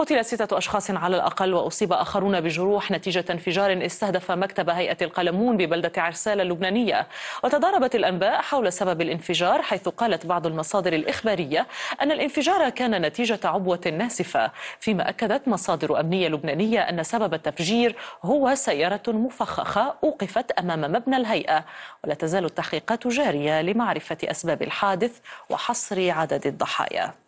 قتل ستة أشخاص على الأقل وأصيب آخرون بجروح نتيجة انفجار استهدف مكتب هيئة القلمون ببلدة عرسال اللبنانية وتضاربت الأنباء حول سبب الانفجار حيث قالت بعض المصادر الإخبارية أن الانفجار كان نتيجة عبوة ناسفة فيما أكدت مصادر أمنية لبنانية أن سبب التفجير هو سيارة مفخخة أوقفت أمام مبنى الهيئة ولا تزال التحقيقات جارية لمعرفة أسباب الحادث وحصر عدد الضحايا